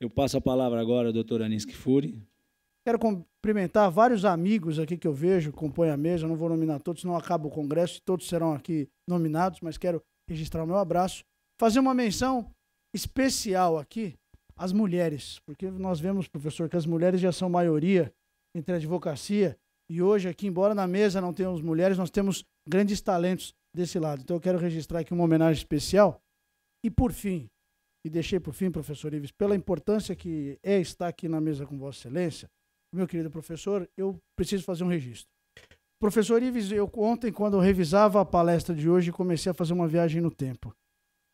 Eu passo a palavra agora ao doutor Anis Kifuri. Quero cumprimentar vários amigos aqui que eu vejo, compõem a mesa, não vou nominar todos, senão acaba o congresso e todos serão aqui nominados, mas quero registrar o meu abraço. Fazer uma menção especial aqui às mulheres, porque nós vemos, professor, que as mulheres já são maioria entre a advocacia e hoje aqui, embora na mesa não tenhamos mulheres, nós temos grandes talentos desse lado. Então eu quero registrar aqui uma homenagem especial. E por fim, e deixei por fim, professor Ives, pela importância que é estar aqui na mesa com Vossa Excelência. Meu querido professor, eu preciso fazer um registro. Professor Ives, eu ontem, quando eu revisava a palestra de hoje, comecei a fazer uma viagem no tempo.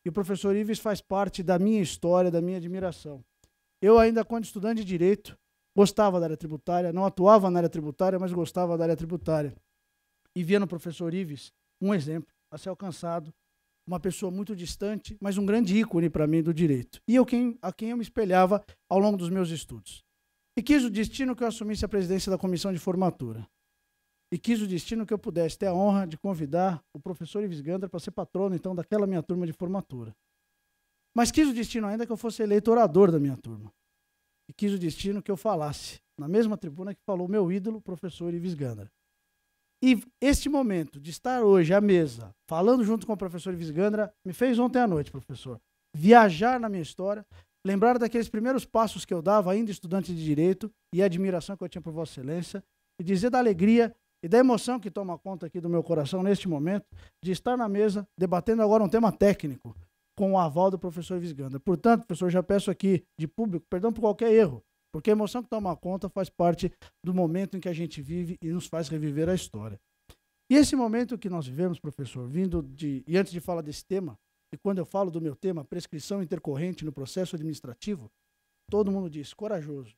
E o professor Ives faz parte da minha história, da minha admiração. Eu, ainda quando estudante de direito, gostava da área tributária, não atuava na área tributária, mas gostava da área tributária. E via no professor Ives um exemplo a ser alcançado uma pessoa muito distante, mas um grande ícone para mim do direito. E eu quem, a quem eu me espelhava ao longo dos meus estudos. E quis o destino que eu assumisse a presidência da comissão de formatura. E quis o destino que eu pudesse ter a honra de convidar o professor Ives Gandra para ser patrono, então, daquela minha turma de formatura. Mas quis o destino ainda que eu fosse eleito orador da minha turma. E quis o destino que eu falasse na mesma tribuna que falou meu ídolo, professor Ives Gandra. E este momento de estar hoje à mesa, falando junto com o professor Visgandra, me fez ontem à noite, professor, viajar na minha história, lembrar daqueles primeiros passos que eu dava ainda estudante de direito e a admiração que eu tinha por Vossa Excelência, e dizer da alegria e da emoção que toma conta aqui do meu coração neste momento, de estar na mesa debatendo agora um tema técnico com o aval do professor Visgandra. Portanto, professor, já peço aqui de público perdão por qualquer erro, porque a emoção que toma conta faz parte do momento em que a gente vive e nos faz reviver a história. E esse momento que nós vivemos, professor, vindo de. E antes de falar desse tema, e quando eu falo do meu tema, prescrição intercorrente no processo administrativo, todo mundo diz corajoso.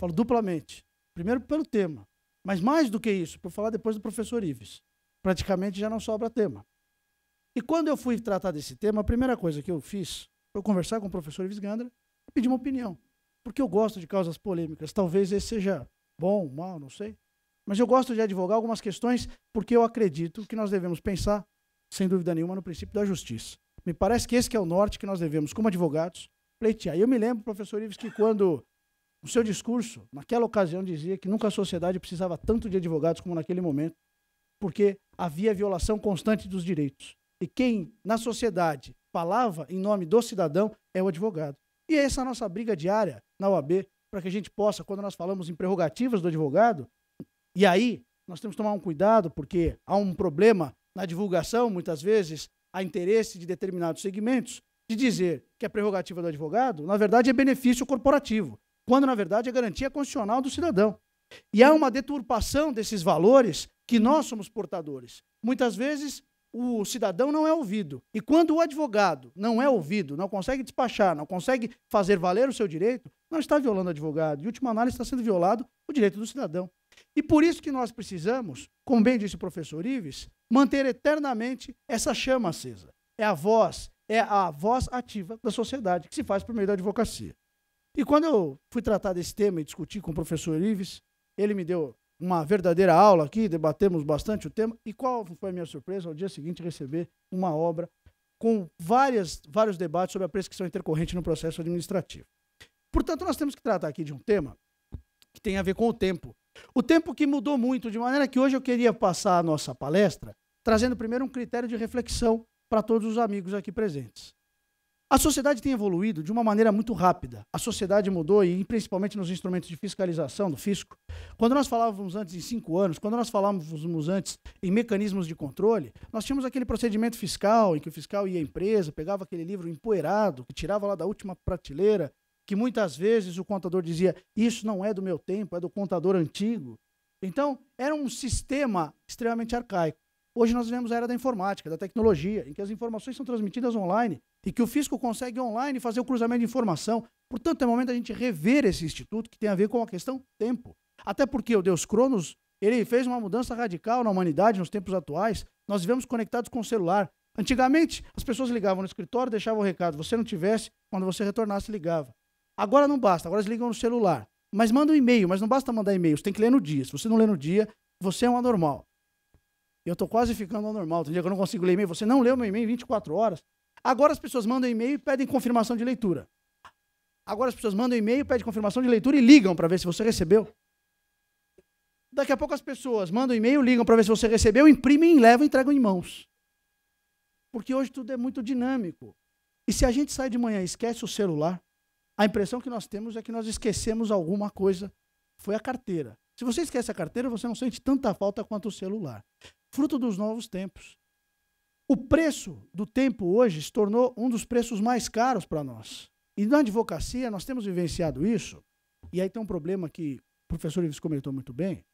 falo duplamente. Primeiro pelo tema, mas mais do que isso, por falar depois do professor Ives. Praticamente já não sobra tema. E quando eu fui tratar desse tema, a primeira coisa que eu fiz foi conversar com o professor Ives Gandra e pedir uma opinião porque eu gosto de causas polêmicas. Talvez esse seja bom, mal, não sei. Mas eu gosto de advogar algumas questões porque eu acredito que nós devemos pensar, sem dúvida nenhuma, no princípio da justiça. Me parece que esse que é o norte que nós devemos, como advogados, pleitear. E eu me lembro, professor Ives, que quando o seu discurso, naquela ocasião, dizia que nunca a sociedade precisava tanto de advogados como naquele momento, porque havia violação constante dos direitos. E quem, na sociedade, falava em nome do cidadão é o advogado. E é essa é a nossa briga diária na OAB, para que a gente possa, quando nós falamos em prerrogativas do advogado, e aí nós temos que tomar um cuidado, porque há um problema na divulgação, muitas vezes, há interesse de determinados segmentos de dizer que a prerrogativa do advogado, na verdade, é benefício corporativo, quando, na verdade, é garantia constitucional do cidadão. E há uma deturpação desses valores que nós somos portadores. Muitas vezes, o cidadão não é ouvido. E quando o advogado não é ouvido, não consegue despachar, não consegue fazer valer o seu direito, não está violando o advogado. Em última análise, está sendo violado o direito do cidadão. E por isso que nós precisamos, como bem disse o professor Ives, manter eternamente essa chama acesa. É a voz, é a voz ativa da sociedade, que se faz por meio da advocacia. E quando eu fui tratar desse tema e discutir com o professor Ives, ele me deu uma verdadeira aula aqui, debatemos bastante o tema. E qual foi a minha surpresa ao dia seguinte receber uma obra com várias, vários debates sobre a prescrição intercorrente no processo administrativo. Portanto, nós temos que tratar aqui de um tema que tem a ver com o tempo. O tempo que mudou muito, de maneira que hoje eu queria passar a nossa palestra trazendo primeiro um critério de reflexão para todos os amigos aqui presentes. A sociedade tem evoluído de uma maneira muito rápida. A sociedade mudou, e principalmente nos instrumentos de fiscalização do fisco. Quando nós falávamos antes em cinco anos, quando nós falávamos antes em mecanismos de controle, nós tínhamos aquele procedimento fiscal, em que o fiscal ia à empresa, pegava aquele livro empoeirado, que tirava lá da última prateleira, que muitas vezes o contador dizia: Isso não é do meu tempo, é do contador antigo. Então, era um sistema extremamente arcaico. Hoje nós vivemos a era da informática, da tecnologia, em que as informações são transmitidas online e que o fisco consegue online fazer o cruzamento de informação. Portanto, é momento a gente rever esse instituto que tem a ver com a questão tempo. Até porque o Deus Cronos, ele fez uma mudança radical na humanidade nos tempos atuais. Nós vivemos conectados com o celular. Antigamente, as pessoas ligavam no escritório, deixavam o recado. Você não tivesse, quando você retornasse, ligava. Agora não basta, agora eles ligam no celular. Mas manda um e-mail, mas não basta mandar e-mail, você tem que ler no dia. Se você não lê no dia, você é um anormal. Eu estou quase ficando anormal. Tem dia que eu não consigo ler e-mail. Você não leu meu e-mail em 24 horas. Agora as pessoas mandam e-mail e pedem confirmação de leitura. Agora as pessoas mandam e-mail, pedem confirmação de leitura e ligam para ver se você recebeu. Daqui a pouco as pessoas mandam e-mail, ligam para ver se você recebeu, imprimem, levam e entregam em mãos. Porque hoje tudo é muito dinâmico. E se a gente sai de manhã e esquece o celular, a impressão que nós temos é que nós esquecemos alguma coisa. Foi a carteira. Se você esquece a carteira, você não sente tanta falta quanto o celular. Fruto dos novos tempos. O preço do tempo hoje se tornou um dos preços mais caros para nós. E na advocacia nós temos vivenciado isso, e aí tem um problema que o professor Ives comentou muito bem.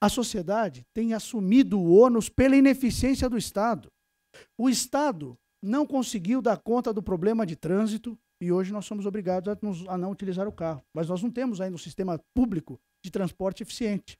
A sociedade tem assumido o ônus pela ineficiência do Estado. O Estado não conseguiu dar conta do problema de trânsito e hoje nós somos obrigados a, nos, a não utilizar o carro. Mas nós não temos ainda um sistema público de transporte eficiente.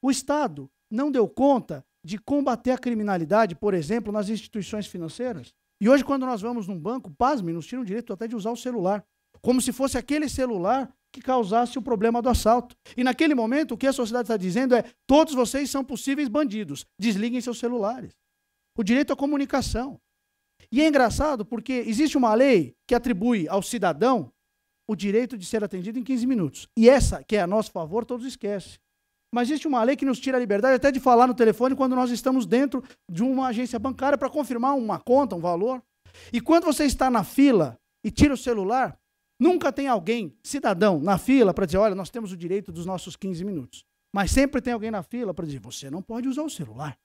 O Estado não deu conta de combater a criminalidade, por exemplo, nas instituições financeiras. E hoje, quando nós vamos num banco, pasme, nos tiram o direito até de usar o celular. Como se fosse aquele celular que causasse o problema do assalto. E naquele momento, o que a sociedade está dizendo é: todos vocês são possíveis bandidos, desliguem seus celulares. O direito à comunicação. E é engraçado porque existe uma lei que atribui ao cidadão o direito de ser atendido em 15 minutos. E essa, que é a nosso favor, todos esquecem. Mas existe uma lei que nos tira a liberdade até de falar no telefone quando nós estamos dentro de uma agência bancária para confirmar uma conta, um valor. E quando você está na fila e tira o celular, nunca tem alguém, cidadão, na fila para dizer: olha, nós temos o direito dos nossos 15 minutos. Mas sempre tem alguém na fila para dizer: você não pode usar o celular.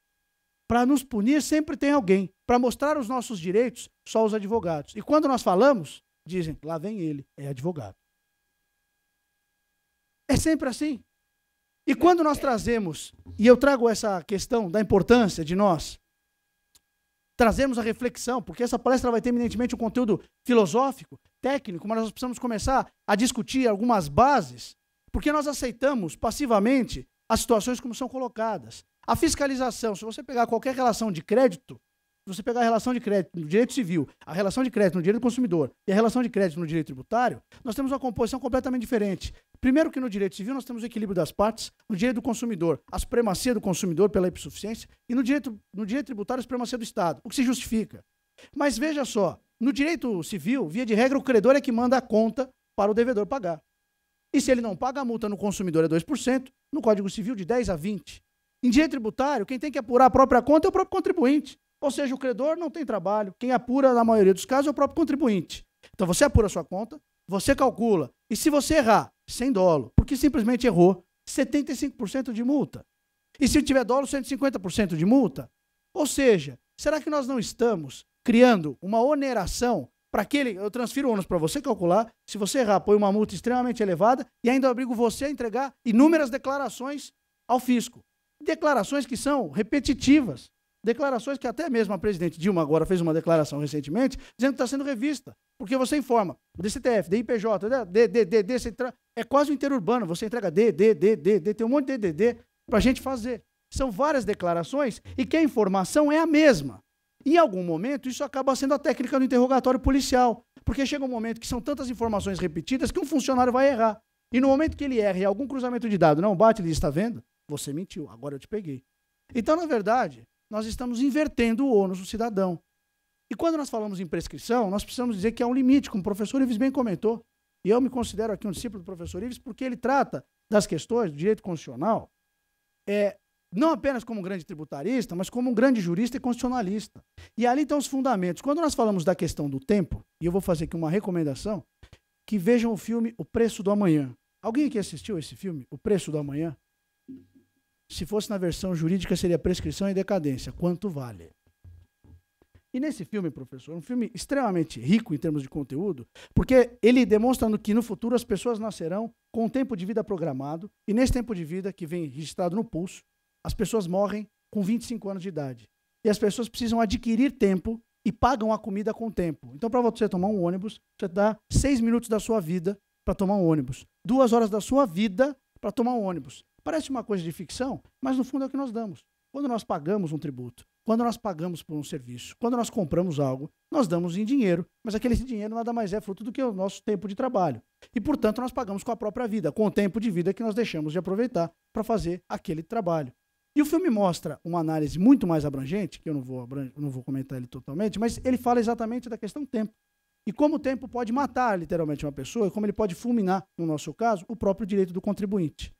Para nos punir, sempre tem alguém. Para mostrar os nossos direitos, só os advogados. E quando nós falamos, dizem: lá vem ele, é advogado. É sempre assim. E quando nós trazemos, e eu trago essa questão da importância de nós trazermos a reflexão, porque essa palestra vai ter eminentemente um conteúdo filosófico, técnico, mas nós precisamos começar a discutir algumas bases, porque nós aceitamos passivamente as situações como são colocadas. A fiscalização, se você pegar qualquer relação de crédito, você pegar a relação de crédito no direito civil, a relação de crédito no direito do consumidor e a relação de crédito no direito tributário, nós temos uma composição completamente diferente. Primeiro que no direito civil nós temos o equilíbrio das partes, no direito do consumidor, a supremacia do consumidor pela hipossuficiência e no direito, no direito tributário a supremacia do Estado, o que se justifica. Mas veja só, no direito civil, via de regra, o credor é que manda a conta para o devedor pagar. E se ele não paga, a multa no consumidor é 2%, no Código Civil de 10% a 20%. Em direito tributário, quem tem que apurar a própria conta é o próprio contribuinte. Ou seja, o credor não tem trabalho. Quem apura, na maioria dos casos, é o próprio contribuinte. Então você apura a sua conta, você calcula. E se você errar, sem dolo, porque simplesmente errou, 75% de multa. E se tiver dolo, 150% de multa. Ou seja, será que nós não estamos criando uma oneração para aquele. Eu transfiro o ônus para você calcular. Se você errar, põe uma multa extremamente elevada e ainda obrigo você a entregar inúmeras declarações ao fisco. Declarações que são repetitivas. Declarações que até mesmo a presidente Dilma agora fez uma declaração recentemente, dizendo que está sendo revista. Porque você informa DCTF, DIPJ, DDD, né, DCT. É quase o interurbano. Você entrega DDD, tem um monte de DDD para a gente fazer. São várias declarações e que a informação é a mesma. Em algum momento, isso acaba sendo a técnica do interrogatório policial. Porque chega um momento que são tantas informações repetidas que um funcionário vai errar. E no momento que ele erra e algum cruzamento de dados não bate, ele está vendo, você mentiu, agora eu te peguei. Então, na verdade, nós estamos invertendo o ônus do cidadão. E quando nós falamos em prescrição, nós precisamos dizer que há um limite, como o professor Ives bem comentou. E eu me considero aqui um discípulo do professor Ives porque ele trata das questões do direito constitucional é, não apenas como um grande tributarista, mas como um grande jurista e constitucionalista. E ali estão os fundamentos. Quando nós falamos da questão do tempo, e eu vou fazer aqui uma recomendação, que vejam o filme O Preço do Amanhã. Alguém que assistiu esse filme, O Preço do Amanhã? Se fosse na versão jurídica, seria prescrição e decadência. Quanto vale? E nesse filme, professor, um filme extremamente rico em termos de conteúdo, porque ele demonstra que no futuro as pessoas nascerão com um tempo de vida programado, e nesse tempo de vida que vem registrado no pulso, as pessoas morrem com 25 anos de idade. E as pessoas precisam adquirir tempo e pagam a comida com tempo. Então, para você tomar um ônibus, você dá seis minutos da sua vida para tomar um ônibus, duas horas da sua vida para tomar um ônibus. Parece uma coisa de ficção, mas no fundo é o que nós damos. Quando nós pagamos um tributo, quando nós pagamos por um serviço, quando nós compramos algo, nós damos em dinheiro, mas aquele dinheiro nada mais é fruto do que o nosso tempo de trabalho. E, portanto, nós pagamos com a própria vida, com o tempo de vida que nós deixamos de aproveitar para fazer aquele trabalho. E o filme mostra uma análise muito mais abrangente, que eu não vou, não vou comentar ele totalmente, mas ele fala exatamente da questão tempo. E como o tempo pode matar literalmente uma pessoa, e como ele pode fulminar, no nosso caso, o próprio direito do contribuinte.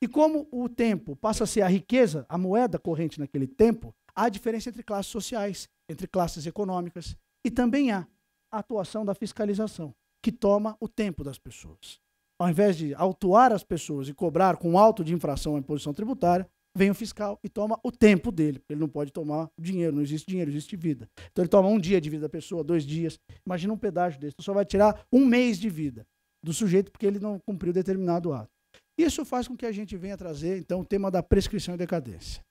E como o tempo passa a ser a riqueza, a moeda corrente naquele tempo, há diferença entre classes sociais, entre classes econômicas e também há a atuação da fiscalização, que toma o tempo das pessoas. Ao invés de autuar as pessoas e cobrar com alto de infração a imposição tributária, vem o fiscal e toma o tempo dele, porque ele não pode tomar dinheiro, não existe dinheiro, existe vida. Então ele toma um dia de vida da pessoa, dois dias. Imagina um pedágio desse, só vai tirar um mês de vida do sujeito porque ele não cumpriu determinado ato. Isso faz com que a gente venha trazer, então, o tema da prescrição e decadência.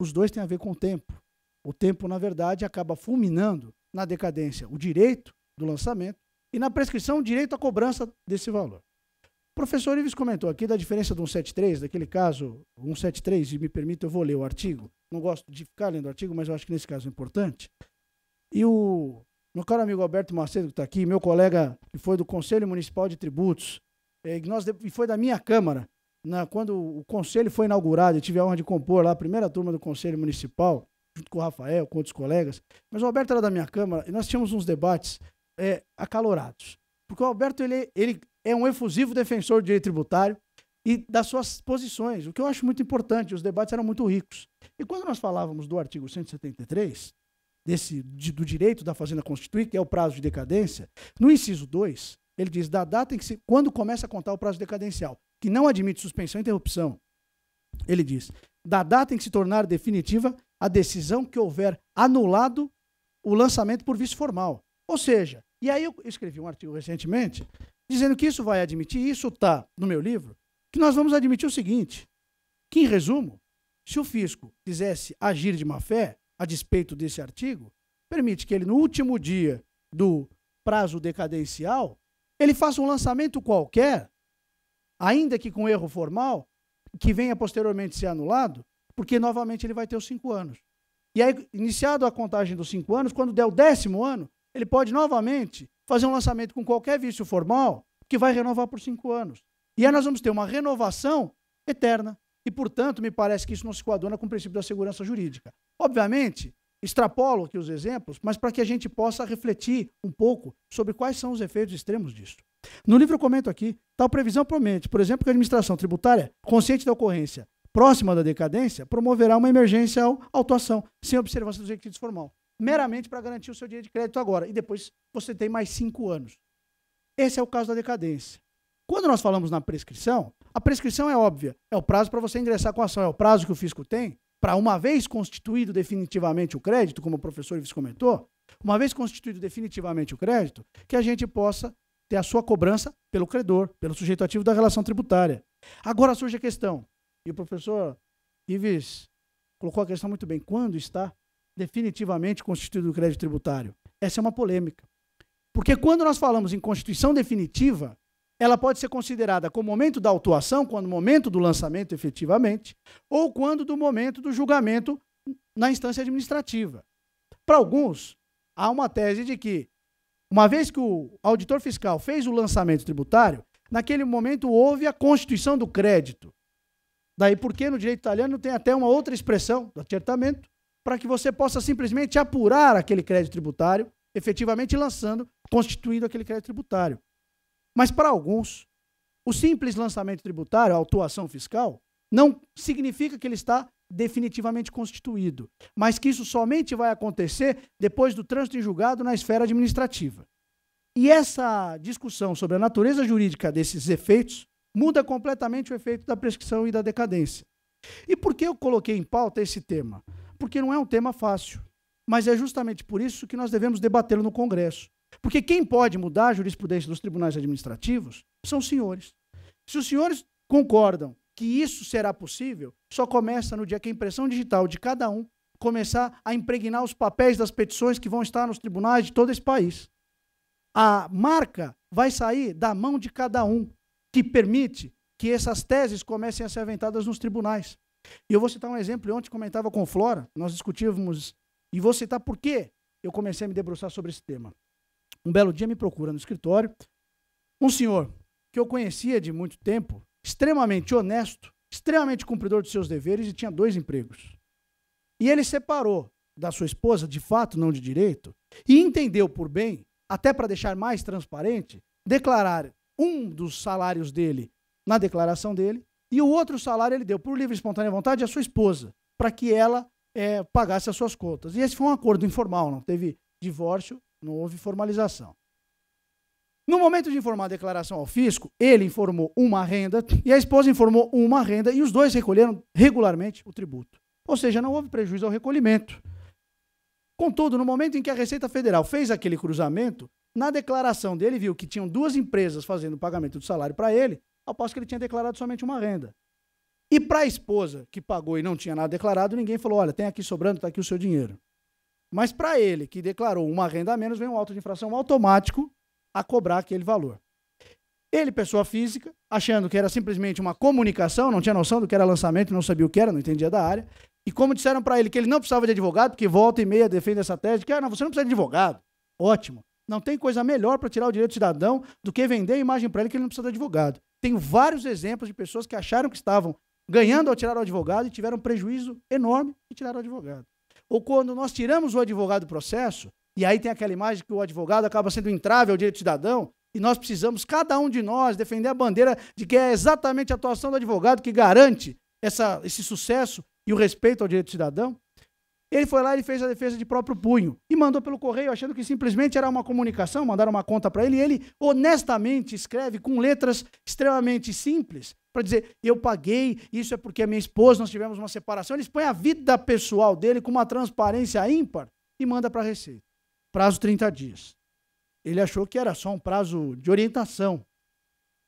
Os dois têm a ver com o tempo. O tempo, na verdade, acaba fulminando na decadência o direito do lançamento e na prescrição o direito à cobrança desse valor. O professor Ives comentou aqui da diferença do 173, daquele caso 173, e me permita, eu vou ler o artigo. Não gosto de ficar lendo o artigo, mas eu acho que nesse caso é importante. E o meu caro amigo Alberto Macedo, que está aqui, meu colega que foi do Conselho Municipal de Tributos, é, nós, e foi da minha Câmara, na, né, quando o Conselho foi inaugurado, eu tive a honra de compor lá a primeira turma do Conselho Municipal, junto com o Rafael, com outros colegas, mas o Alberto era da minha Câmara e nós tínhamos uns debates é, acalorados. Porque o Alberto ele, ele é um efusivo defensor do direito tributário, e das suas posições, o que eu acho muito importante. Os debates eram muito ricos. E quando nós falávamos do artigo 173, desse, de, do direito da Fazenda Constituir, que é o prazo de decadência, no inciso 2, ele diz: da data em que se, quando começa a contar o prazo decadencial, que não admite suspensão e interrupção. Ele diz: da data em que se tornar definitiva a decisão que houver anulado o lançamento por vício formal. Ou seja, e aí eu escrevi um artigo recentemente dizendo que isso vai admitir, isso está no meu livro, que nós vamos admitir o seguinte: que, em resumo, se o fisco quisesse agir de má fé, a despeito desse artigo, permite que ele, no último dia do prazo decadencial, ele faz um lançamento qualquer, ainda que com erro formal, que venha posteriormente ser anulado, porque novamente ele vai ter os cinco anos. E aí, iniciado a contagem dos cinco anos, quando der o décimo ano, ele pode novamente fazer um lançamento com qualquer vício formal, que vai renovar por cinco anos. E aí nós vamos ter uma renovação eterna. E, portanto, me parece que isso não se coaduna com o princípio da segurança jurídica. Obviamente, extrapolo aqui os exemplos, mas para que a gente possa refletir um pouco sobre quais são os efeitos extremos disso. No livro eu comento aqui, tal previsão promete, por exemplo, que a administração tributária, consciente da ocorrência próxima da decadência, promoverá uma emergência ou autuação, sem observância dos requisitos formal, meramente para garantir o seu direito de crédito agora, e depois você tem mais cinco anos. Esse é o caso da decadência. Quando nós falamos na prescrição, a prescrição é óbvia, é o prazo para você ingressar com a ação, é o prazo que o fisco tem para uma vez constituído definitivamente o crédito, como o professor Ives comentou, uma vez constituído definitivamente o crédito, que a gente possa ter a sua cobrança pelo credor, pelo sujeito ativo da relação tributária. Agora surge a questão, e o professor Ives colocou a questão muito bem, quando está definitivamente constituído o crédito tributário? Essa é uma polêmica. Porque quando nós falamos em constituição definitiva, ela pode ser considerada como momento da autuação, quando momento do lançamento efetivamente, ou quando do momento do julgamento na instância administrativa. Para alguns, há uma tese de que, uma vez que o auditor fiscal fez o lançamento tributário, naquele momento houve a constituição do crédito. Daí porque no direito italiano tem até uma outra expressão do acertamento, para que você possa simplesmente apurar aquele crédito tributário, efetivamente lançando, constituindo aquele crédito tributário. Mas para alguns, o simples lançamento tributário, a autuação fiscal, não significa que ele está definitivamente constituído, mas que isso somente vai acontecer depois do trânsito em julgado na esfera administrativa. E essa discussão sobre a natureza jurídica desses efeitos muda completamente o efeito da prescrição e da decadência. E por que eu coloquei em pauta esse tema? Porque não é um tema fácil, mas é justamente por isso que nós devemos debatê-lo no Congresso. Porque quem pode mudar a jurisprudência dos tribunais administrativos são os senhores. Se os senhores concordam que isso será possível, só começa no dia que a impressão digital de cada um começar a impregnar os papéis das petições que vão estar nos tribunais de todo esse país. A marca vai sair da mão de cada um, que permite que essas teses comecem a ser aventadas nos tribunais. E eu vou citar um exemplo, ontem comentava com Flora, nós discutíamos, e vou citar por que eu comecei a me debruçar sobre esse tema. Um belo dia me procura no escritório um senhor que eu conhecia de muito tempo, extremamente honesto, extremamente cumpridor de seus deveres e tinha dois empregos. E ele separou da sua esposa, de fato, não de direito, e entendeu por bem, até para deixar mais transparente, declarar um dos salários dele na declaração dele e o outro salário ele deu por livre e espontânea vontade à sua esposa, para que ela é, pagasse as suas contas. E esse foi um acordo informal, não teve divórcio não houve formalização. No momento de informar a declaração ao fisco, ele informou uma renda e a esposa informou uma renda e os dois recolheram regularmente o tributo. Ou seja, não houve prejuízo ao recolhimento. Contudo, no momento em que a Receita Federal fez aquele cruzamento, na declaração dele viu que tinham duas empresas fazendo o pagamento do salário para ele, ao passo que ele tinha declarado somente uma renda. E para a esposa, que pagou e não tinha nada declarado, ninguém falou: olha, tem aqui sobrando, está aqui o seu dinheiro. Mas para ele que declarou uma renda a menos, vem um auto de infração automático a cobrar aquele valor. Ele, pessoa física, achando que era simplesmente uma comunicação, não tinha noção do que era lançamento, não sabia o que era, não entendia da área. E como disseram para ele que ele não precisava de advogado, porque volta e meia defende essa tese, de que ah, não, você não precisa de advogado. Ótimo. Não tem coisa melhor para tirar o direito do cidadão do que vender a imagem para ele que ele não precisa de advogado. Tem vários exemplos de pessoas que acharam que estavam ganhando ao tirar o advogado e tiveram um prejuízo enorme e tiraram o advogado ou quando nós tiramos o advogado do processo, e aí tem aquela imagem que o advogado acaba sendo entrave ao direito cidadão, e nós precisamos, cada um de nós, defender a bandeira de que é exatamente a atuação do advogado que garante essa, esse sucesso e o respeito ao direito cidadão. Ele foi lá e fez a defesa de próprio punho e mandou pelo correio, achando que simplesmente era uma comunicação, mandaram uma conta para ele. E ele honestamente escreve com letras extremamente simples para dizer: eu paguei, isso é porque a minha esposa, nós tivemos uma separação. Ele expõe a vida pessoal dele com uma transparência ímpar e manda para a Receita. Prazo 30 dias. Ele achou que era só um prazo de orientação,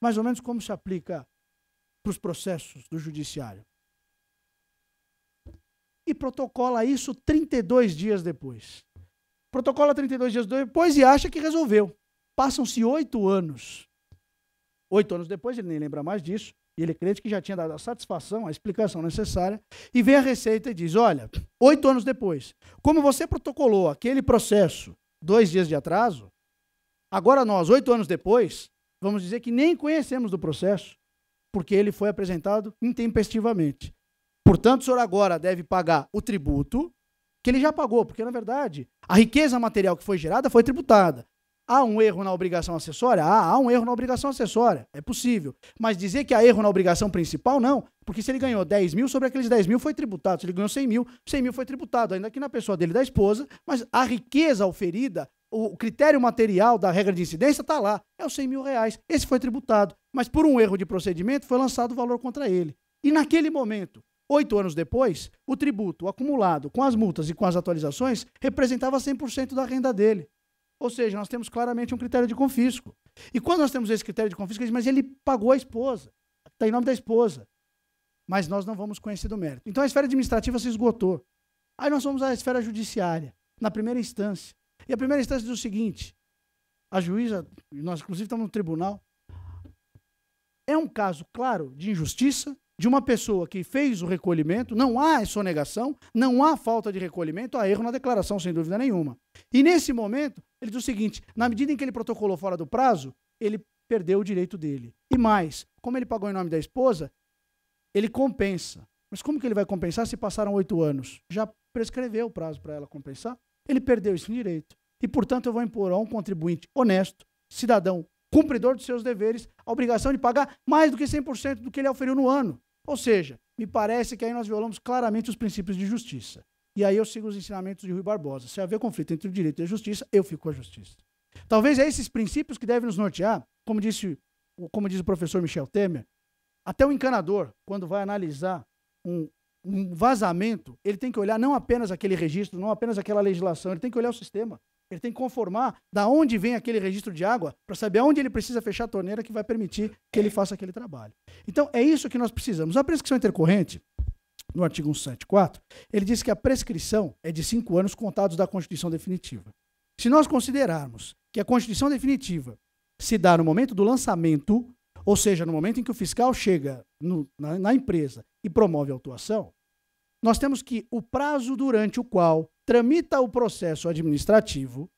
mais ou menos como se aplica para os processos do judiciário e protocola isso 32 dias depois. Protocola 32 dias depois e acha que resolveu. Passam-se oito anos. Oito anos depois, ele nem lembra mais disso, e ele é crente que já tinha dado a satisfação, a explicação necessária, e vem a receita e diz: Olha, oito anos depois, como você protocolou aquele processo dois dias de atraso, agora nós, oito anos depois, vamos dizer que nem conhecemos do processo, porque ele foi apresentado intempestivamente. Portanto, o senhor agora deve pagar o tributo que ele já pagou, porque na verdade a riqueza material que foi gerada foi tributada. Há um erro na obrigação acessória? Ah, há um erro na obrigação acessória. É possível. Mas dizer que há erro na obrigação principal, não. Porque se ele ganhou 10 mil, sobre aqueles 10 mil foi tributado. Se ele ganhou 100 mil, 100 mil foi tributado, ainda que na pessoa dele da esposa. Mas a riqueza oferida, o critério material da regra de incidência está lá. É os 100 mil reais. Esse foi tributado. Mas por um erro de procedimento foi lançado o valor contra ele. E naquele momento, Oito anos depois, o tributo acumulado com as multas e com as atualizações representava 100% da renda dele. Ou seja, nós temos claramente um critério de confisco. E quando nós temos esse critério de confisco, mas ele pagou a esposa, está em nome da esposa. Mas nós não vamos conhecer do mérito. Então a esfera administrativa se esgotou. Aí nós vamos à esfera judiciária, na primeira instância. E a primeira instância diz o seguinte: a juíza, nós inclusive estamos no tribunal, é um caso claro de injustiça de uma pessoa que fez o recolhimento, não há sonegação, não há falta de recolhimento, há erro na declaração, sem dúvida nenhuma. E nesse momento, ele diz o seguinte: na medida em que ele protocolou fora do prazo, ele perdeu o direito dele. E mais, como ele pagou em nome da esposa, ele compensa. Mas como que ele vai compensar se passaram oito anos? Já prescreveu o prazo para ela compensar? Ele perdeu esse direito. E, portanto, eu vou impor a um contribuinte honesto, cidadão, cumpridor dos seus deveres, a obrigação de pagar mais do que 100% do que ele oferiu no ano. Ou seja, me parece que aí nós violamos claramente os princípios de justiça. E aí eu sigo os ensinamentos de Rui Barbosa. Se haver conflito entre o direito e a justiça, eu fico com a justiça. Talvez é esses princípios que devem nos nortear, como disse como diz o professor Michel Temer, até o encanador, quando vai analisar um, um vazamento, ele tem que olhar não apenas aquele registro, não apenas aquela legislação, ele tem que olhar o sistema. Ele tem que conformar da onde vem aquele registro de água para saber aonde ele precisa fechar a torneira que vai permitir que ele faça aquele trabalho. Então, é isso que nós precisamos. A prescrição intercorrente, no artigo 174, ele diz que a prescrição é de cinco anos contados da Constituição definitiva. Se nós considerarmos que a Constituição definitiva se dá no momento do lançamento, ou seja, no momento em que o fiscal chega no, na, na empresa e promove a autuação, nós temos que o prazo durante o qual tramita o processo administrativo,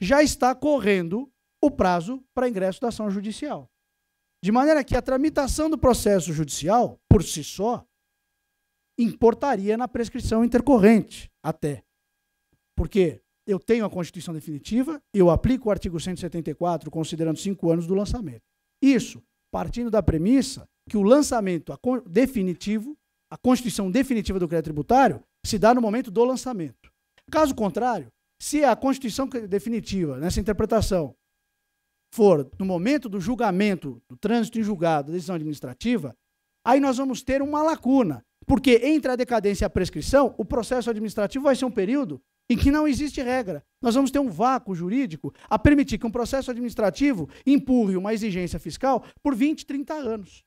já está correndo o prazo para ingresso da ação judicial. De maneira que a tramitação do processo judicial, por si só, importaria na prescrição intercorrente, até. Porque eu tenho a Constituição definitiva, eu aplico o artigo 174, considerando cinco anos do lançamento. Isso, partindo da premissa que o lançamento definitivo, a Constituição definitiva do crédito tributário, se dá no momento do lançamento. Caso contrário, se a Constituição é definitiva, nessa interpretação, for no momento do julgamento, do trânsito em julgado, da decisão administrativa, aí nós vamos ter uma lacuna. Porque entre a decadência e a prescrição, o processo administrativo vai ser um período em que não existe regra. Nós vamos ter um vácuo jurídico a permitir que um processo administrativo empurre uma exigência fiscal por 20, 30 anos.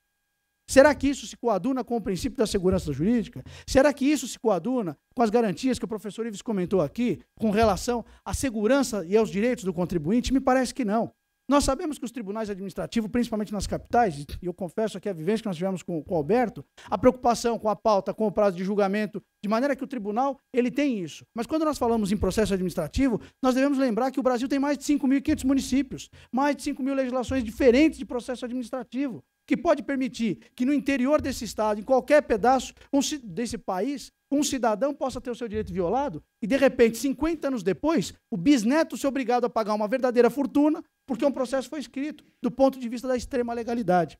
Será que isso se coaduna com o princípio da segurança jurídica? Será que isso se coaduna com as garantias que o professor Ives comentou aqui com relação à segurança e aos direitos do contribuinte? Me parece que não. Nós sabemos que os tribunais administrativos, principalmente nas capitais, e eu confesso aqui a vivência que nós tivemos com, com o Alberto, a preocupação com a pauta, com o prazo de julgamento, de maneira que o tribunal ele tem isso. Mas quando nós falamos em processo administrativo, nós devemos lembrar que o Brasil tem mais de 5.500 municípios, mais de 5 mil legislações diferentes de processo administrativo que pode permitir que no interior desse estado, em qualquer pedaço um, desse país, um cidadão possa ter o seu direito violado e, de repente, 50 anos depois, o bisneto ser obrigado a pagar uma verdadeira fortuna porque um processo foi escrito do ponto de vista da extrema legalidade.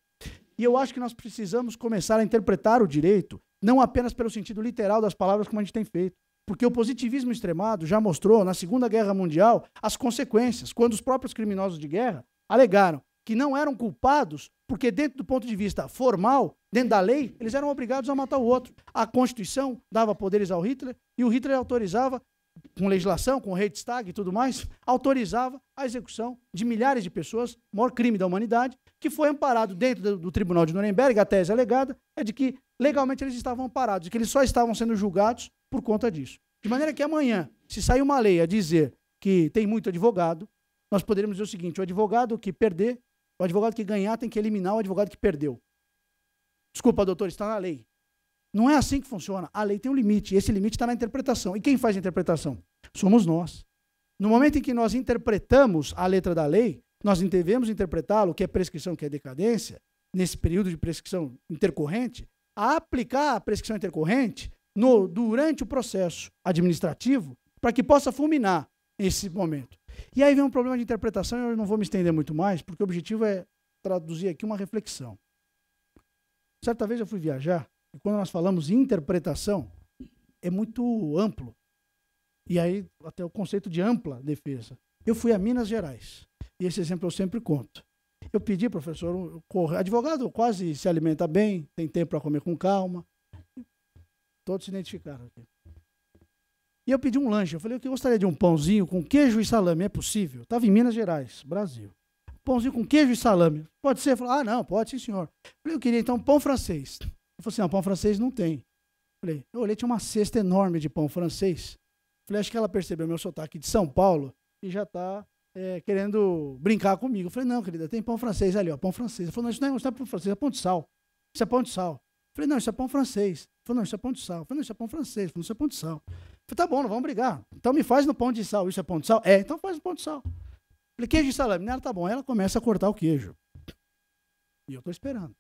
E eu acho que nós precisamos começar a interpretar o direito não apenas pelo sentido literal das palavras como a gente tem feito, porque o positivismo extremado já mostrou na Segunda Guerra Mundial as consequências, quando os próprios criminosos de guerra alegaram que não eram culpados, porque, dentro do ponto de vista formal, dentro da lei, eles eram obrigados a matar o outro. A Constituição dava poderes ao Hitler e o Hitler autorizava, com legislação, com Reichstag e tudo mais, autorizava a execução de milhares de pessoas, o maior crime da humanidade, que foi amparado dentro do, do Tribunal de Nuremberg. A tese alegada é de que legalmente eles estavam amparados, de que eles só estavam sendo julgados por conta disso. De maneira que amanhã, se sair uma lei a dizer que tem muito advogado, nós poderíamos dizer o seguinte: o advogado que perder o advogado que ganhar tem que eliminar o advogado que perdeu. Desculpa, doutor, está na lei. Não é assim que funciona. A lei tem um limite, e esse limite está na interpretação. E quem faz a interpretação? Somos nós. No momento em que nós interpretamos a letra da lei, nós devemos interpretá-lo, que é prescrição, que é decadência, nesse período de prescrição intercorrente, a aplicar a prescrição intercorrente no, durante o processo administrativo, para que possa fulminar esse momento. E aí vem um problema de interpretação, eu não vou me estender muito mais, porque o objetivo é traduzir aqui uma reflexão. Certa vez eu fui viajar, e quando nós falamos interpretação, é muito amplo. E aí, até o conceito de ampla defesa. Eu fui a Minas Gerais, e esse exemplo eu sempre conto. Eu pedi, professor, advogado quase se alimenta bem, tem tempo para comer com calma. Todos se identificaram aqui. E eu pedi um lanche. Eu falei, eu gostaria de um pãozinho com queijo e salame. É possível? Estava em Minas Gerais, Brasil. Pãozinho com queijo e salame. Pode ser? Falei, ah, não, pode sim, senhor. Eu falei, eu queria então pão francês. Ele falou assim, não, ah, pão francês não tem. Eu falei, eu olhei, tinha uma cesta enorme de pão francês. Eu falei, acho que ela percebeu meu sotaque de São Paulo e já está é, querendo brincar comigo. Eu falei, não, querida, tem pão francês ali, ó, pão francês. eu falou, não, é, isso não é, pão francês, é pão de sal. Isso é pão de sal. Eu falei, não, isso é pão francês. Ela falou, não, isso é pão de sal. Eu falei, não, isso é pão francês. Eu falei, não, isso é pão de sal. Falei, tá bom, não vamos brigar. Então me faz no pão de sal. Isso é pão de sal? É, então faz no pão de sal. Falei, queijo de salame. Ela tá bom. Ela começa a cortar o queijo. E eu tô esperando.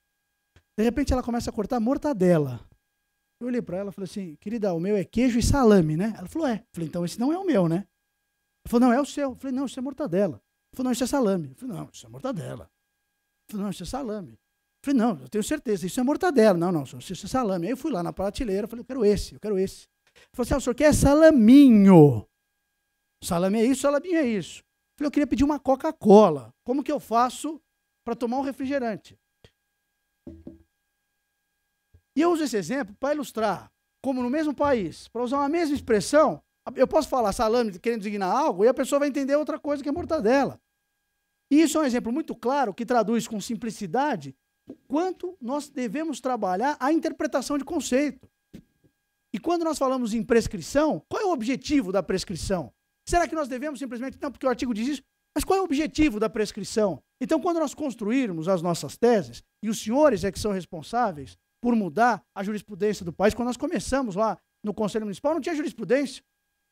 De repente ela começa a cortar mortadela. Eu olhei para ela e falei assim, querida, o meu é queijo e salame, né? Ela falou, é. falei, então esse não é o meu, né? Ela falou, não, é o seu. falei, não, isso é mortadela. Ela falou, não, isso é salame. falei, não, isso é mortadela. falei, não, isso é salame. falei, não, eu tenho certeza, isso é mortadela. Não, não, isso é salame. Aí eu fui lá na prateleira, falei, eu quero esse, eu quero esse. Falou assim: ah, o senhor quer salaminho? Salame é isso, salaminho é isso. Eu falei: eu queria pedir uma Coca-Cola. Como que eu faço para tomar um refrigerante? E eu uso esse exemplo para ilustrar como no mesmo país, para usar a mesma expressão, eu posso falar salame querendo designar algo e a pessoa vai entender outra coisa que é mortadela. E isso é um exemplo muito claro que traduz com simplicidade o quanto nós devemos trabalhar a interpretação de conceito. E quando nós falamos em prescrição, qual é o objetivo da prescrição? Será que nós devemos simplesmente, não, porque o artigo diz isso, mas qual é o objetivo da prescrição? Então, quando nós construirmos as nossas teses, e os senhores é que são responsáveis por mudar a jurisprudência do país, quando nós começamos lá no Conselho Municipal, não tinha jurisprudência.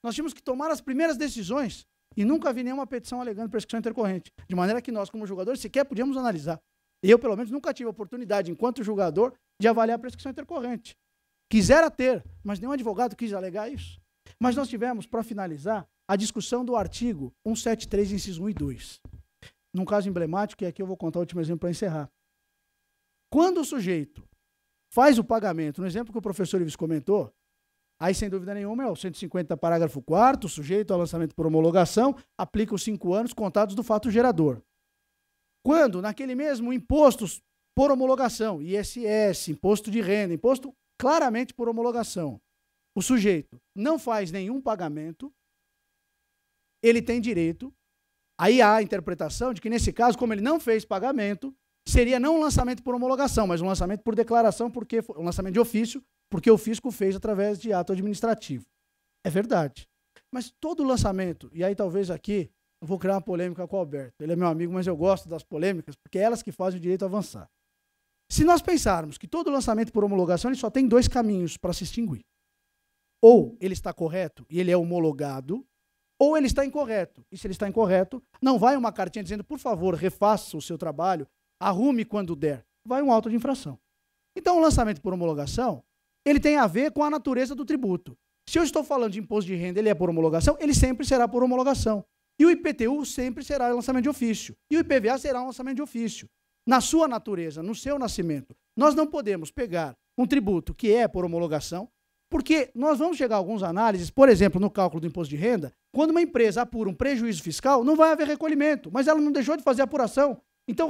Nós tínhamos que tomar as primeiras decisões. E nunca vi nenhuma petição alegando prescrição intercorrente. De maneira que nós, como jogadores, sequer podíamos analisar. Eu, pelo menos, nunca tive a oportunidade, enquanto jogador, de avaliar a prescrição intercorrente. Quisera ter, mas nenhum advogado quis alegar isso. Mas nós tivemos, para finalizar, a discussão do artigo 173, inciso 1 e 2. Num caso emblemático, e aqui eu vou contar o último exemplo para encerrar. Quando o sujeito faz o pagamento, no exemplo que o professor Ives comentou, aí sem dúvida nenhuma é o 150, parágrafo 4 sujeito ao lançamento por homologação, aplica os cinco anos contados do fato gerador. Quando, naquele mesmo imposto por homologação, ISS, imposto de renda, imposto claramente por homologação. O sujeito não faz nenhum pagamento, ele tem direito. Aí há a interpretação de que, nesse caso, como ele não fez pagamento, seria não um lançamento por homologação, mas um lançamento por declaração, porque um lançamento de ofício, porque o fisco fez através de ato administrativo. É verdade. Mas todo lançamento, e aí talvez aqui eu vou criar uma polêmica com o Alberto. Ele é meu amigo, mas eu gosto das polêmicas, porque é elas que fazem o direito avançar. Se nós pensarmos que todo lançamento por homologação ele só tem dois caminhos para se extinguir. Ou ele está correto e ele é homologado, ou ele está incorreto. E se ele está incorreto, não vai uma cartinha dizendo, por favor, refaça o seu trabalho, arrume quando der. Vai um auto de infração. Então, o lançamento por homologação, ele tem a ver com a natureza do tributo. Se eu estou falando de imposto de renda, ele é por homologação, ele sempre será por homologação. E o IPTU sempre será lançamento de ofício. E o IPVA será lançamento de ofício na sua natureza, no seu nascimento. Nós não podemos pegar um tributo que é por homologação, porque nós vamos chegar a algumas análises, por exemplo, no cálculo do imposto de renda, quando uma empresa apura um prejuízo fiscal, não vai haver recolhimento, mas ela não deixou de fazer apuração. Então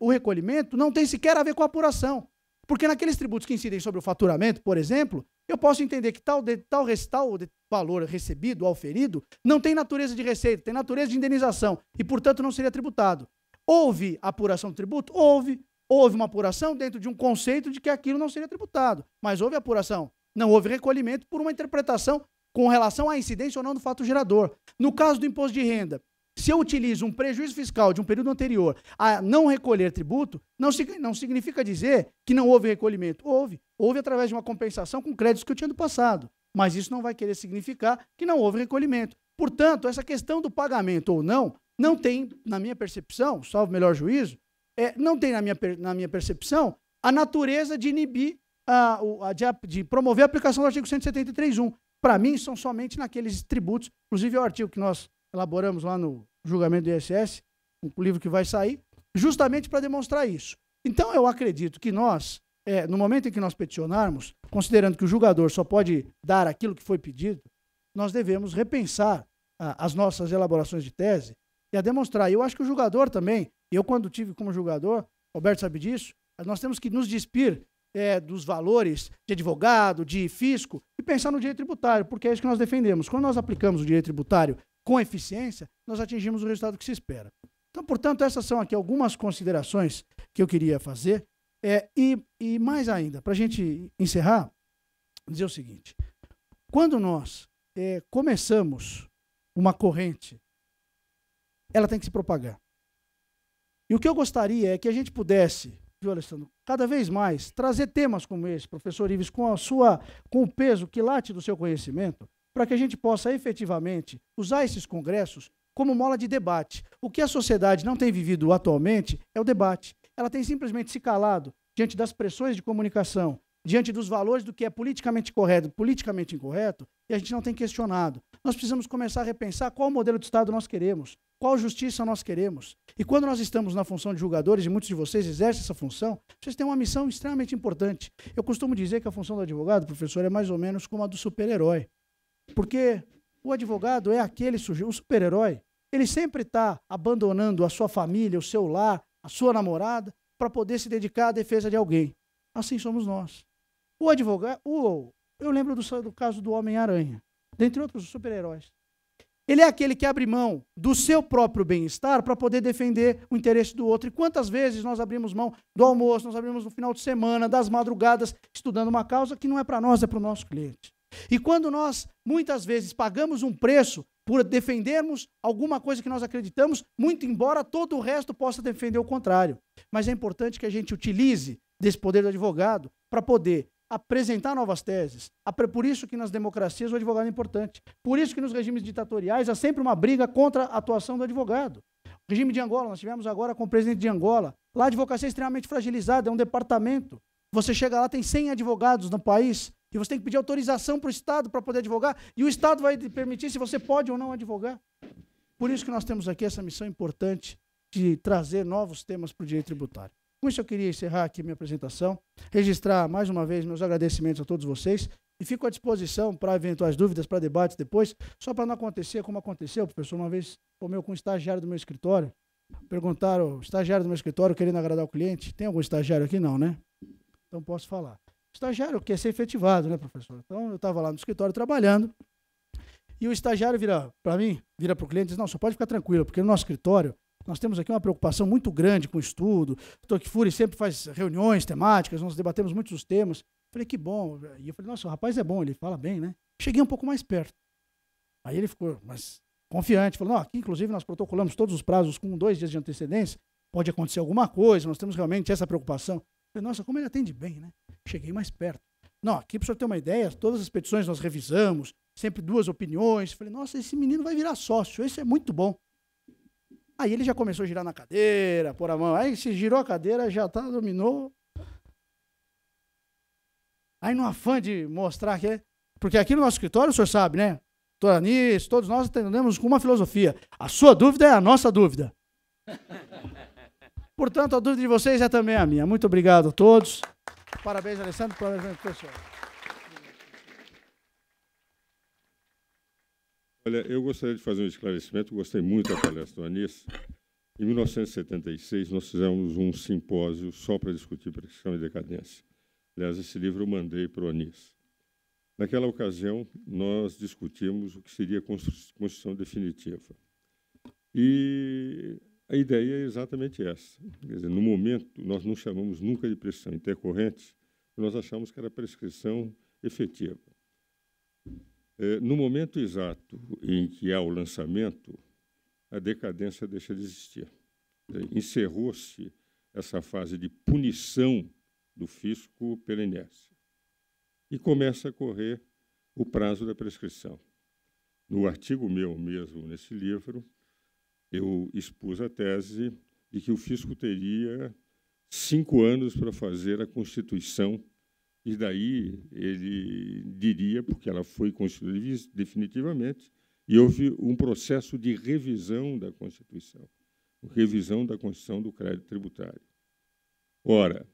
o recolhimento não tem sequer a ver com a apuração. Porque naqueles tributos que incidem sobre o faturamento, por exemplo, eu posso entender que tal, de, tal, tal de valor recebido, auferido, não tem natureza de receita, tem natureza de indenização e, portanto, não seria tributado. Houve apuração do tributo? Houve. Houve uma apuração dentro de um conceito de que aquilo não seria tributado. Mas houve apuração. Não houve recolhimento por uma interpretação com relação à incidência ou não do fato gerador. No caso do imposto de renda, se eu utilizo um prejuízo fiscal de um período anterior a não recolher tributo, não, não significa dizer que não houve recolhimento. Houve. Houve através de uma compensação com créditos que eu tinha do passado. Mas isso não vai querer significar que não houve recolhimento. Portanto, essa questão do pagamento ou não não tem, na minha percepção, salvo melhor juízo, é, não tem na minha, na minha percepção a natureza de inibir, a, a de, de, promover a aplicação do artigo 173.1. Para mim, são somente naqueles tributos, inclusive é o artigo que nós elaboramos lá no julgamento do ISS, um livro que vai sair, justamente para demonstrar isso. Então, eu acredito que nós, é, no momento em que nós peticionarmos, considerando que o julgador só pode dar aquilo que foi pedido, nós devemos repensar as nossas elaborações de tese e a demonstrar. Eu acho que o jogador também, eu quando tive como jogador, Roberto sabe disso, nós temos que nos despir é, dos valores de advogado, de fisco, e pensar no direito tributário, porque é isso que nós defendemos. Quando nós aplicamos o direito tributário com eficiência, nós atingimos o resultado que se espera. Então, portanto, essas são aqui algumas considerações que eu queria fazer. É, e, e mais ainda, para a gente encerrar, dizer o seguinte: quando nós é, começamos uma corrente ela tem que se propagar. E o que eu gostaria é que a gente pudesse, viu, Alessandro, cada vez mais trazer temas como esse, professor Ives, com a sua com o peso que late do seu conhecimento, para que a gente possa efetivamente usar esses congressos como mola de debate. O que a sociedade não tem vivido atualmente é o debate. Ela tem simplesmente se calado diante das pressões de comunicação, diante dos valores do que é politicamente correto e politicamente incorreto, e a gente não tem questionado. Nós precisamos começar a repensar qual modelo de Estado nós queremos, qual justiça nós queremos. E quando nós estamos na função de julgadores, e muitos de vocês exercem essa função, vocês têm uma missão extremamente importante. Eu costumo dizer que a função do advogado, professor, é mais ou menos como a do super-herói. Porque o advogado é aquele sujeito, o super-herói, ele sempre está abandonando a sua família, o seu lar, a sua namorada, para poder se dedicar à defesa de alguém. Assim somos nós. O advogado. O, eu lembro do, do caso do Homem-Aranha, dentre outros super-heróis. Ele é aquele que abre mão do seu próprio bem-estar para poder defender o interesse do outro. E quantas vezes nós abrimos mão do almoço, nós abrimos no final de semana, das madrugadas, estudando uma causa que não é para nós, é para o nosso cliente. E quando nós, muitas vezes, pagamos um preço por defendermos alguma coisa que nós acreditamos, muito embora todo o resto possa defender o contrário. Mas é importante que a gente utilize desse poder do advogado para poder apresentar novas teses. Ah, por isso que nas democracias o advogado é importante. Por isso que nos regimes ditatoriais há sempre uma briga contra a atuação do advogado. O regime de Angola, nós tivemos agora com o presidente de Angola. Lá a advocacia é extremamente fragilizada, é um departamento. Você chega lá, tem 100 advogados no país, e você tem que pedir autorização para o Estado para poder advogar, e o Estado vai permitir se você pode ou não advogar. Por isso que nós temos aqui essa missão importante de trazer novos temas para o direito tributário. Com isso, eu queria encerrar aqui minha apresentação, registrar mais uma vez meus agradecimentos a todos vocês e fico à disposição para eventuais dúvidas, para debates depois, só para não acontecer como aconteceu, professor, uma vez comeu com um estagiário do meu escritório, perguntaram, estagiário do meu escritório querendo agradar o cliente, tem algum estagiário aqui? Não, né? Então posso falar. Estagiário quer ser efetivado, né, professor? Então eu estava lá no escritório trabalhando, e o estagiário vira para mim, vira para o cliente e diz: Não, só pode ficar tranquilo, porque no nosso escritório nós temos aqui uma preocupação muito grande com o estudo. O Tokifuri sempre faz reuniões temáticas, nós debatemos muitos temas. Falei, que bom. E eu falei, nossa, o rapaz é bom, ele fala bem, né? Cheguei um pouco mais perto. Aí ele ficou mas confiante, falou, aqui inclusive nós protocolamos todos os prazos com dois dias de antecedência, pode acontecer alguma coisa, nós temos realmente essa preocupação. Falei, nossa, como ele atende bem, né? Cheguei mais perto. Não, aqui para o senhor ter uma ideia, todas as petições nós revisamos, sempre duas opiniões. Falei, nossa, esse menino vai virar sócio, esse é muito bom. Aí ele já começou a girar na cadeira, pôr a mão. Aí se girou a cadeira, já tá, dominou. Aí no afã de mostrar que é, Porque aqui no nosso escritório, o senhor sabe, né? Doutor todos nós atendemos com uma filosofia. A sua dúvida é a nossa dúvida. Portanto, a dúvida de vocês é também a minha. Muito obrigado a todos. Parabéns, Alessandro. Parabéns, professor. Olha, eu gostaria de fazer um esclarecimento. gostei muito da palestra do Anis. Em 1976, nós fizemos um simpósio só para discutir pressão e decadência. Aliás, esse livro eu mandei para o Anis. Naquela ocasião, nós discutimos o que seria a Constituição definitiva. E a ideia é exatamente essa. Quer dizer, no momento, nós não chamamos nunca de pressão intercorrente, nós achamos que era prescrição efetiva. É, no momento exato em que há o lançamento, a decadência deixa de existir. Encerrou-se essa fase de punição do fisco pela inércia. E começa a correr o prazo da prescrição. No artigo meu mesmo, nesse livro, eu expus a tese de que o fisco teria cinco anos para fazer a constituição e daí ele diria, porque ela foi constituída definitivamente, e houve um processo de revisão da Constituição, revisão da Constituição do crédito tributário. Ora,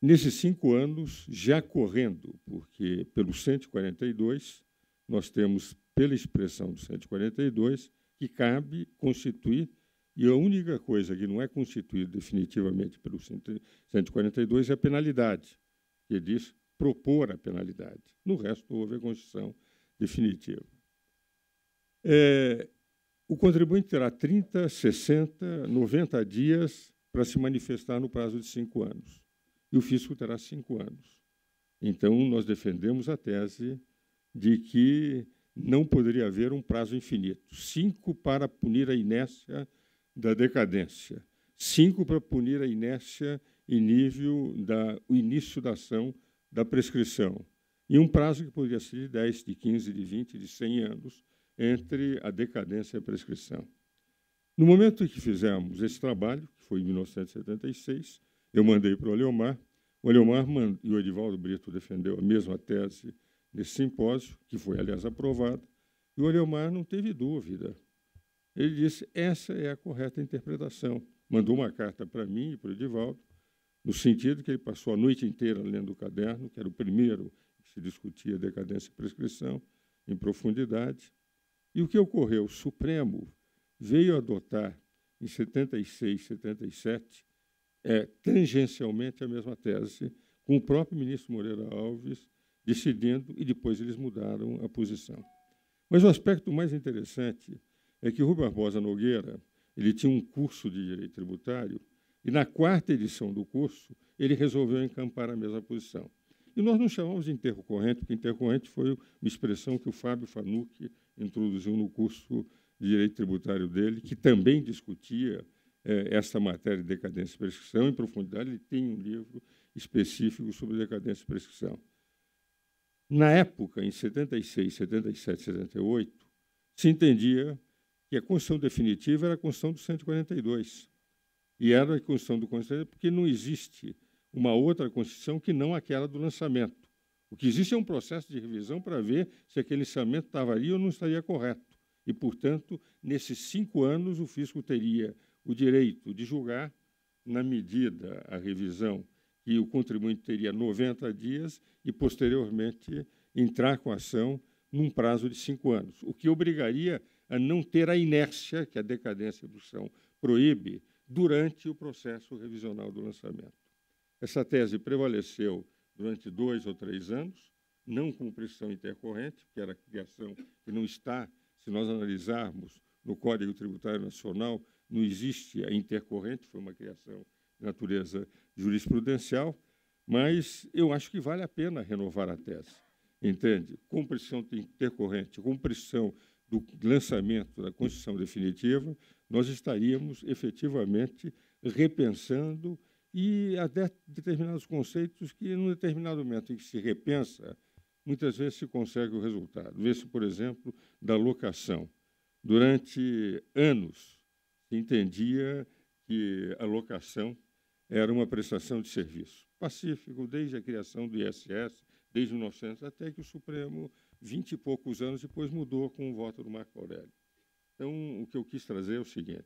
nesses cinco anos, já correndo, porque pelo 142, nós temos, pela expressão do 142, que cabe constituir, e a única coisa que não é constituída definitivamente pelo 142 é a penalidade que diz propor a penalidade. No resto, houve a Constituição definitiva. É, o contribuinte terá 30, 60, 90 dias para se manifestar no prazo de cinco anos. E o fisco terá cinco anos. Então, nós defendemos a tese de que não poderia haver um prazo infinito. Cinco para punir a inércia da decadência. Cinco para punir a inércia e nível da o início da ação da prescrição, e um prazo que poderia ser de 10, de 15, de 20, de 100 anos entre a decadência e a prescrição. No momento em que fizemos esse trabalho, que foi em 1976, eu mandei para o Leomar, o Leomar e o Edivaldo Brito defendeu a mesma tese nesse simpósio, que foi, aliás, aprovado e o Leomar não teve dúvida. Ele disse, essa é a correta interpretação. Mandou uma carta para mim e para o Edivaldo, no sentido que ele passou a noite inteira lendo o caderno, que era o primeiro que se discutia decadência e prescrição, em profundidade. E o que ocorreu? O Supremo veio adotar, em 76, 77, é, tangencialmente a mesma tese, com o próprio ministro Moreira Alves decidindo, e depois eles mudaram a posição. Mas o aspecto mais interessante é que Rui Barbosa Nogueira ele tinha um curso de direito tributário e na quarta edição do curso, ele resolveu encampar a mesma posição. E nós não chamamos de intercorrente, porque intercorrente foi uma expressão que o Fábio Fanucchi introduziu no curso de Direito Tributário dele, que também discutia é, essa matéria de decadência e prescrição. Em profundidade, ele tem um livro específico sobre decadência e prescrição. Na época, em 76, 77, 78, se entendia que a Constituição definitiva era a Constituição de 142. E era a Constituição do conselho porque não existe uma outra Constituição que não aquela do lançamento. O que existe é um processo de revisão para ver se aquele lançamento estaria ou não estaria correto. E, portanto, nesses cinco anos, o fisco teria o direito de julgar, na medida a revisão, e o contribuinte teria 90 dias e, posteriormente, entrar com a ação num prazo de cinco anos, o que obrigaria a não ter a inércia que a decadência do São proíbe durante o processo revisional do lançamento. Essa tese prevaleceu durante dois ou três anos, não com pressão intercorrente, que era a criação que não está, se nós analisarmos no Código Tributário Nacional, não existe a intercorrente, foi uma criação de natureza jurisprudencial, mas eu acho que vale a pena renovar a tese, entende? Com pressão intercorrente, com pressão do lançamento da Constituição definitiva, nós estaríamos efetivamente repensando e até determinados conceitos que, num determinado momento em que se repensa, muitas vezes se consegue o resultado. Vê-se, por exemplo, da locação. Durante anos, se entendia que a locação era uma prestação de serviço pacífico, desde a criação do ISS, desde 1900, até que o Supremo, vinte e poucos anos depois, mudou com o voto do Marco Aurélio. Então, o que eu quis trazer é o seguinte: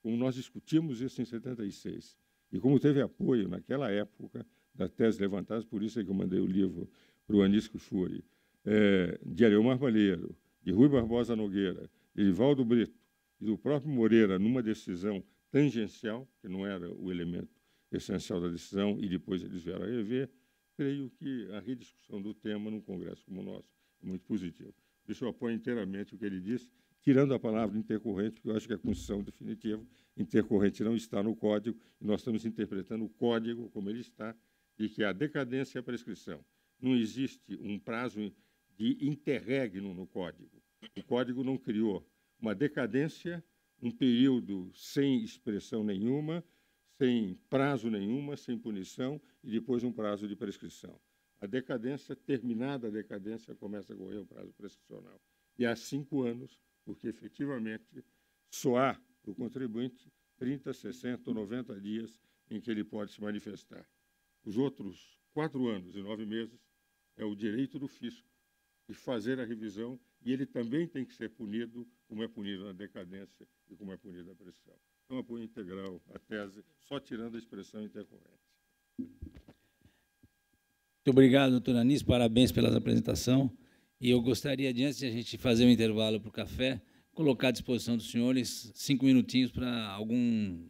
como nós discutimos isso em 76 e como teve apoio naquela época da tese levantada, por isso é que eu mandei o livro para o Anísio Furi, é, de Aleomar Malheiro, de Rui Barbosa Nogueira, de Rivaldo Brito e do próprio Moreira, numa decisão tangencial, que não era o elemento essencial da decisão, e depois eles vieram a rever, creio que a rediscussão do tema num congresso como o nosso é muito positivo. Por isso eu apoio inteiramente o que ele disse tirando a palavra intercorrente, porque eu acho que a Constituição definitiva, intercorrente não está no código, e nós estamos interpretando o código como ele está, e que a decadência e é a prescrição. Não existe um prazo de interregno no código. O código não criou uma decadência, um período sem expressão nenhuma, sem prazo nenhuma, sem punição, e depois um prazo de prescrição. A decadência, terminada a decadência, começa a correr o prazo prescricional. E há cinco anos porque efetivamente só há para o contribuinte 30, 60 ou 90 dias em que ele pode se manifestar. Os outros quatro anos e nove meses é o direito do fisco de fazer a revisão e ele também tem que ser punido, como é punido na decadência e como é punido na pressão. Então, apoio integral à tese, só tirando a expressão intercorrente. Muito obrigado, doutor Anis. Parabéns pela apresentação. E eu gostaria, antes de a gente fazer o um intervalo para o café, colocar à disposição dos senhores cinco minutinhos para algum,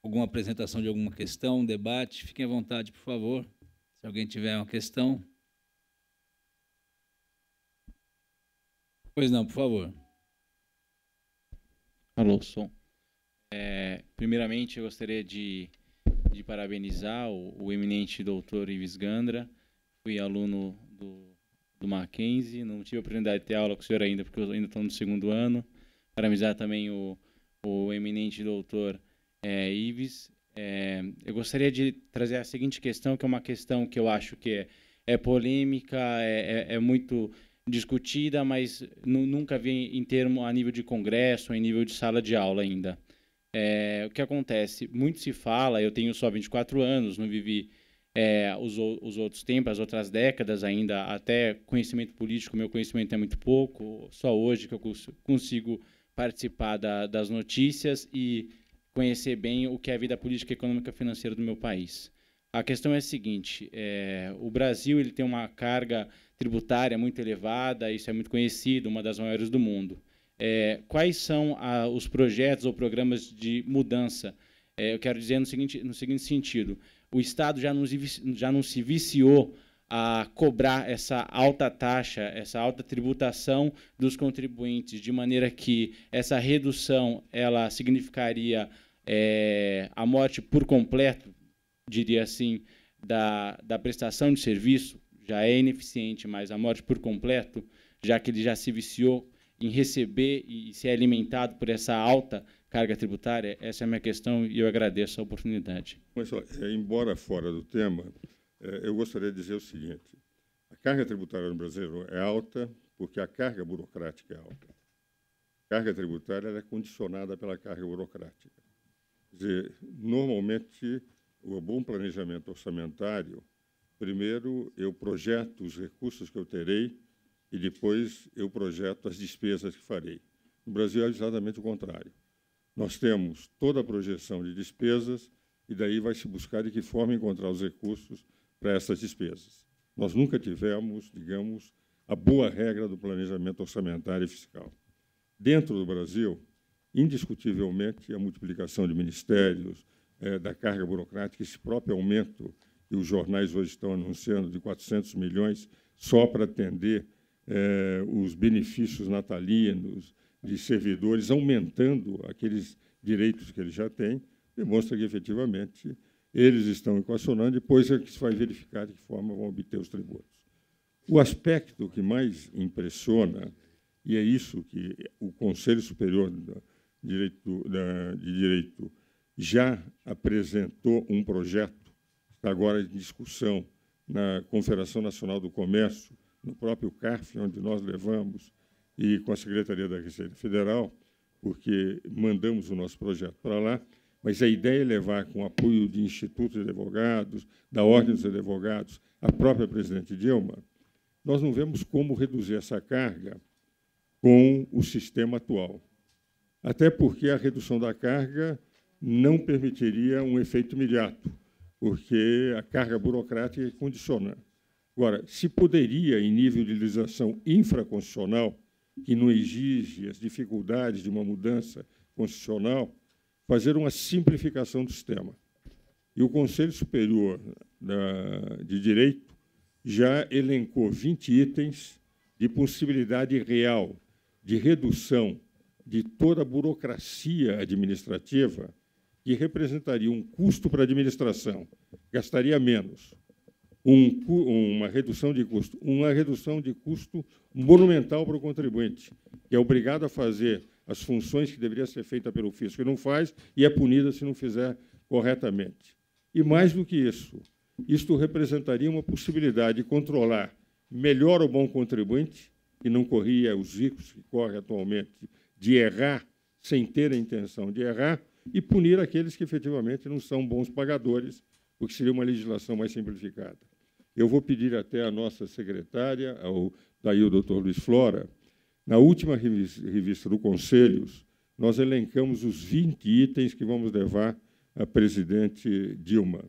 alguma apresentação de alguma questão, um debate. Fiquem à vontade, por favor, se alguém tiver uma questão. Pois não, por favor. Alô, som. É, primeiramente, eu gostaria de, de parabenizar o, o eminente doutor Ives Gandra. Fui aluno do Mackenzie. Não tive a oportunidade de ter aula com o senhor ainda, porque eu ainda estou no segundo ano. Parabenizar também o, o eminente doutor é, Ives. É, eu gostaria de trazer a seguinte questão, que é uma questão que eu acho que é, é polêmica, é, é, é muito discutida, mas nunca vi em termo a nível de congresso, em nível de sala de aula ainda. É, o que acontece? Muito se fala, eu tenho só 24 anos, não vivi é, os, os, outros tempos, as outras décadas ainda, até conhecimento político, meu conhecimento é muito pouco, só hoje que eu consigo participar da, das notícias e conhecer bem o que é a vida política, econômica e financeira do meu país. A questão é a seguinte, é, o Brasil ele tem uma carga tributária muito elevada, isso é muito conhecido, uma das maiores do mundo. É, quais são a, os projetos ou programas de mudança? É, eu quero dizer no seguinte, no seguinte sentido, o Estado já não, já não se viciou a cobrar essa alta taxa, essa alta tributação dos contribuintes, de maneira que essa redução ela significaria é, a morte por completo, diria assim, da, da prestação de serviço, já é ineficiente, mas a morte por completo, já que ele já se viciou em receber e ser alimentado por essa alta carga tributária? Essa é a minha questão e eu agradeço a oportunidade. Mas, ó, é, embora fora do tema, é, eu gostaria de dizer o seguinte: a carga tributária no Brasil é alta porque a carga burocrática é alta. A carga tributária é condicionada pela carga burocrática. Quer dizer, normalmente, o bom planejamento orçamentário, primeiro eu projeto os recursos que eu terei e depois eu projeto as despesas que farei. No Brasil é exatamente o contrário. Nós temos toda a projeção de despesas e daí vai se buscar de que forma encontrar os recursos para essas despesas. Nós nunca tivemos, digamos, a boa regra do planejamento orçamentário e fiscal. Dentro do Brasil, indiscutivelmente, a multiplicação de ministérios, é, da carga burocrática, esse próprio aumento que os jornais hoje estão anunciando de 400 milhões só para atender é, os benefícios natalinos, de servidores, aumentando aqueles direitos que eles já têm, demonstra que efetivamente eles estão equacionando, depois é que se vai verificar de que forma vão obter os tributos. O aspecto que mais impressiona, e é isso que o Conselho Superior de Direito, de Direito já apresentou um projeto, está agora em discussão na Confederação Nacional do Comércio, no próprio CARF, onde nós levamos e com a Secretaria da Receita Federal, porque mandamos o nosso projeto para lá, mas a ideia é levar com apoio de institutos de advogados, da Ordem dos Advogados, a própria presidente Dilma, nós não vemos como reduzir essa carga com o sistema atual. Até porque a redução da carga não permitiria um efeito imediato, porque a carga burocrática condiciona. Agora, se poderia, em nível de legislação infraconstitucional, que não exige as dificuldades de uma mudança constitucional, fazer uma simplificação do sistema. E o Conselho Superior de Direito já elencou 20 itens de possibilidade real de redução de toda a burocracia administrativa que representaria um custo para a administração, gastaria menos, um, uma, redução de custo, uma redução de custo monumental para o contribuinte, que é obrigado a fazer as funções que deveria ser feita pelo fisco e não faz, e é punida se não fizer corretamente. E mais do que isso, isto representaria uma possibilidade de controlar melhor o bom contribuinte, que não corria os ricos que corre atualmente, de errar sem ter a intenção de errar, e punir aqueles que efetivamente não são bons pagadores, o que seria uma legislação mais simplificada. Eu vou pedir até à nossa secretária, ao daí o doutor Luiz Flora, na última revista do Conselhos, nós elencamos os 20 itens que vamos levar à presidente Dilma,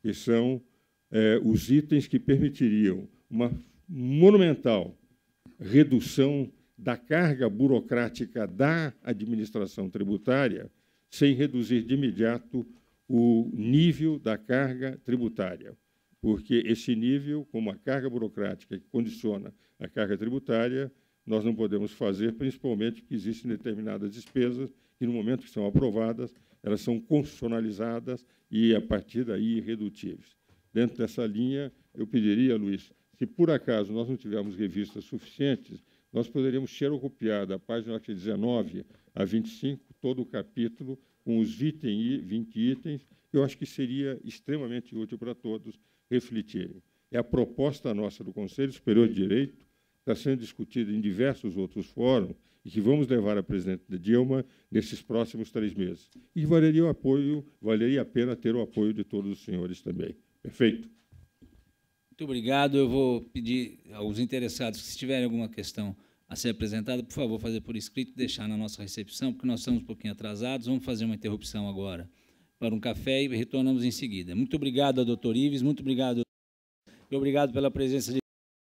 que são é, os itens que permitiriam uma monumental redução da carga burocrática da administração tributária, sem reduzir de imediato o nível da carga tributária porque esse nível, com uma carga burocrática que condiciona a carga tributária, nós não podemos fazer, principalmente porque existem determinadas despesas que, no momento que são aprovadas, elas são constitucionalizadas e, a partir daí, irredutíveis. Dentro dessa linha, eu pediria, Luiz, se por acaso nós não tivermos revistas suficientes, nós poderíamos xerocopiar da página 19 a 25 todo o capítulo com os 20 itens, eu acho que seria extremamente útil para todos, refletirem. É a proposta nossa do Conselho Superior de Direito, que está sendo discutida em diversos outros fóruns e que vamos levar à presidente Dilma nesses próximos três meses. E valeria o apoio, valeria a pena ter o apoio de todos os senhores também. Perfeito? Muito obrigado. Eu vou pedir aos interessados que, se tiverem alguma questão a ser apresentada, por favor, fazer por escrito, e deixar na nossa recepção, porque nós estamos um pouquinho atrasados. Vamos fazer uma interrupção agora para um café e retornamos em seguida. Muito obrigado, doutor Ives, muito obrigado e obrigado pela presença de